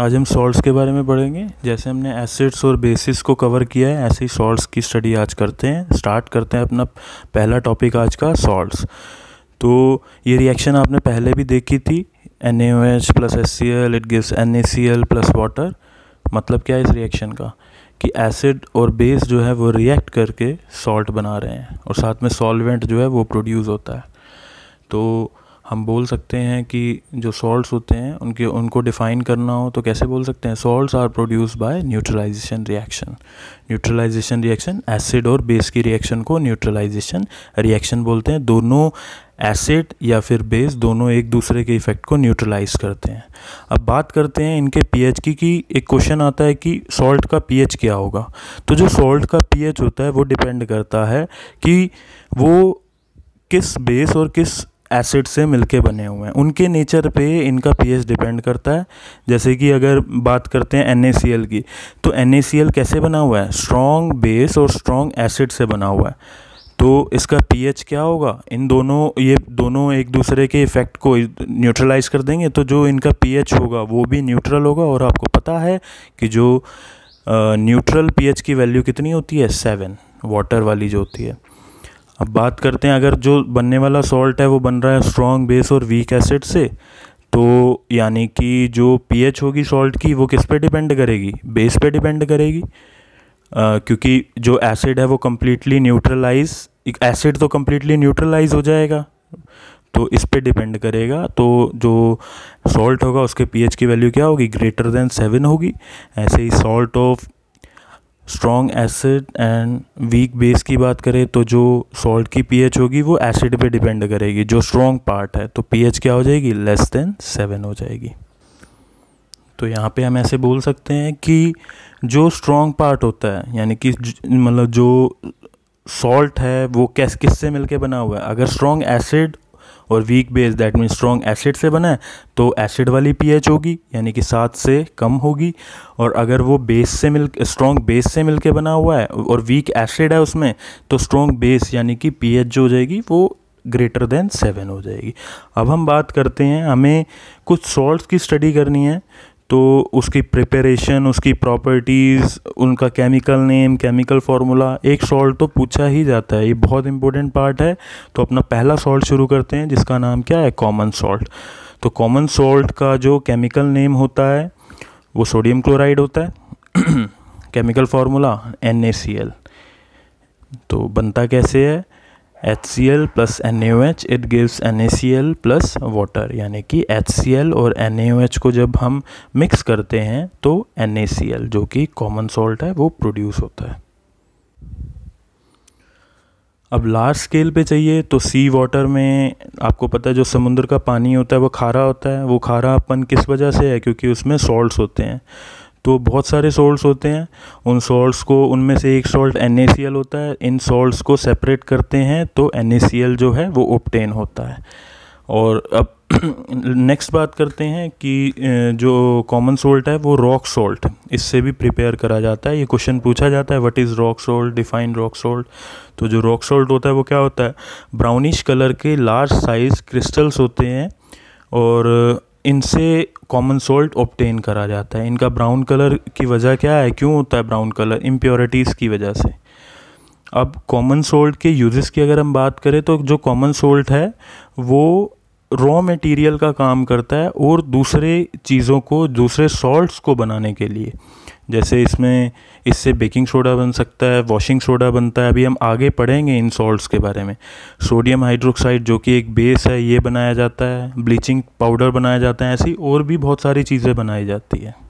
आज हम सॉल्ट्स के बारे में पढ़ेंगे जैसे हमने एसिड्स और बेसिस को कवर किया है ऐसे ही सॉल्ट्स की स्टडी आज करते हैं स्टार्ट करते हैं अपना पहला टॉपिक आज का सॉल्ट्स तो ये रिएक्शन आपने पहले भी देखी थी N A H plus S C L it gives N A C L plus water मतलब क्या है इस रिएक्शन का कि एसिड और बेस जो है वो रिएक्ट करके सॉल्ट बना रहे हैं और साथ में सॉल्वेंट जो है वो प्रोड्यूस होता है तो हम बोल सकते हैं कि जो सॉल्ट्स होते हैं उनके उनको डिफ़ाइन करना हो तो कैसे बोल सकते हैं salts are produce by neutralization reaction neutralization reaction acid और बेस की रिएक्शन को न्यूट्रलाइजेशन रिएक्शन बोलते हैं दोनों एसिड या फिर बेस दोनों एक दूसरे के इफेक्ट को न्यूट्रलाइज करते हैं अब बात करते हैं इनके पीएच की कि एक क्वेश्चन आता है कि सॉल्ट का पीएच क्या होगा तो जो सॉल्ट का पीएच होता है वो डिपेंड करता है कि वो किस बेस और किस एसिड से मिलके बने हुए हैं उनके नेचर पे इनका पीएच डिपेंड करता है जैसे कि अगर बात करते हैं एन की तो एन कैसे बना हुआ है स्ट्रॉन्ग बेस और स्ट्रॉन्ग एसिड से बना हुआ है तो इसका पीएच क्या होगा इन दोनों ये दोनों एक दूसरे के इफ़ेक्ट को न्यूट्रलाइज कर देंगे तो जो इनका पीएच होगा वो भी न्यूट्रल होगा और आपको पता है कि जो न्यूट्रल पीएच की वैल्यू कितनी होती है सेवन वाटर वाली जो होती है अब बात करते हैं अगर जो बनने वाला सॉल्ट है वो बन रहा है स्ट्रॉन्ग बेस और वीक एसिड से तो यानी कि जो पीएच होगी सॉल्ट की वो किस पे डिपेंड करेगी बेस पे डिपेंड करेगी Uh, क्योंकि जो एसिड है वो कम्प्लीटली न्यूट्रलाइज एसिड तो कम्प्लीटली न्यूट्रलाइज हो जाएगा तो इस पर डिपेंड करेगा तो जो सॉल्ट होगा उसके पीएच की वैल्यू क्या होगी ग्रेटर देन सेवन होगी ऐसे ही salt of strong acid and weak base की बात करें तो जो सॉल्ट की एच होगी वो एसिड पे डिपेंड करेगी जो स्ट्रॉन्ग पार्ट है तो एच क्या हो जाएगी लेस देन सेवन हो जाएगी तो यहाँ पे हम ऐसे बोल सकते हैं कि जो स्ट्रॉन्ग पार्ट होता है यानी कि मतलब जो सॉल्ट है वो कैस किससे से मिलके बना हुआ है अगर स्ट्रॉन्ग एसिड और weak base that mean strong acid से बना है तो एसिड वाली पीएच होगी यानी कि सात से कम होगी और अगर वो बेस से मिल स्ट्रॉन्ग बेस से मिल बना हुआ है और वीक एसिड है उसमें तो स्ट्रॉन्ग बेस यानी कि पीएच जो हो जाएगी वो ग्रेटर देन सेवन हो जाएगी अब हम बात करते हैं हमें कुछ सॉल्ट की स्टडी करनी है तो उसकी प्रिपरेशन उसकी प्रॉपर्टीज़ उनका केमिकल नेम केमिकल फार्मूला एक सॉल्ट तो पूछा ही जाता है ये बहुत इंपॉर्टेंट पार्ट है तो अपना पहला सॉल्ट शुरू करते हैं जिसका नाम क्या है कॉमन सॉल्ट तो कॉमन सॉल्ट का जो केमिकल नेम होता है वो सोडियम क्लोराइड होता है केमिकल फार्मूला एन तो बनता कैसे है HCl प्लस NaOH इट सी NaCl प्लस वाटर यानी कि HCl और NaOH को जब हम मिक्स करते हैं तो NaCl जो कि कॉमन सॉल्ट है वो प्रोड्यूस होता है अब लार्ज स्केल पे चाहिए तो सी वाटर में आपको पता है जो समुद्र का पानी होता है वो खारा होता है वो खारा अपन किस वजह से है क्योंकि उसमें सॉल्ट्स होते हैं तो बहुत सारे सॉल्ट्स होते हैं उन सॉल्ट्स को उनमें से एक सॉल्ट एन होता है इन सॉल्ट्स को सेपरेट करते हैं तो एन जो है वो ओपटेन होता है और अब नेक्स्ट बात करते हैं कि जो कॉमन सोल्ट है वो रॉक सोल्ट इससे भी प्रिपेयर करा जाता है ये क्वेश्चन पूछा जाता है what is rock salt define rock salt तो जो रॉक सोल्ट होता है वो क्या होता है ब्राउनिश कलर के लार्ज साइज क्रिस्टल्स होते हैं और इनसे कॉमन सोल्ट ऑप्टेन करा जाता है इनका ब्राउन कलर की वजह क्या है क्यों होता है ब्राउन कलर इम्प्योरिटीज़ की वजह से अब कॉमन सोल्ट के यूजेस की अगर हम बात करें तो जो कॉमन सोल्ट है वो रॉ मटेरियल का काम करता है और दूसरे चीज़ों को दूसरे सॉल्ट्स को बनाने के लिए जैसे इसमें इससे बेकिंग सोडा बन सकता है वॉशिंग सोडा बनता है अभी हम आगे पढ़ेंगे इन सॉल्ट्स के बारे में सोडियम हाइड्रोक्साइड जो कि एक बेस है ये बनाया जाता है ब्लीचिंग पाउडर बनाया जाता है ऐसी और भी बहुत सारी चीज़ें बनाई जाती है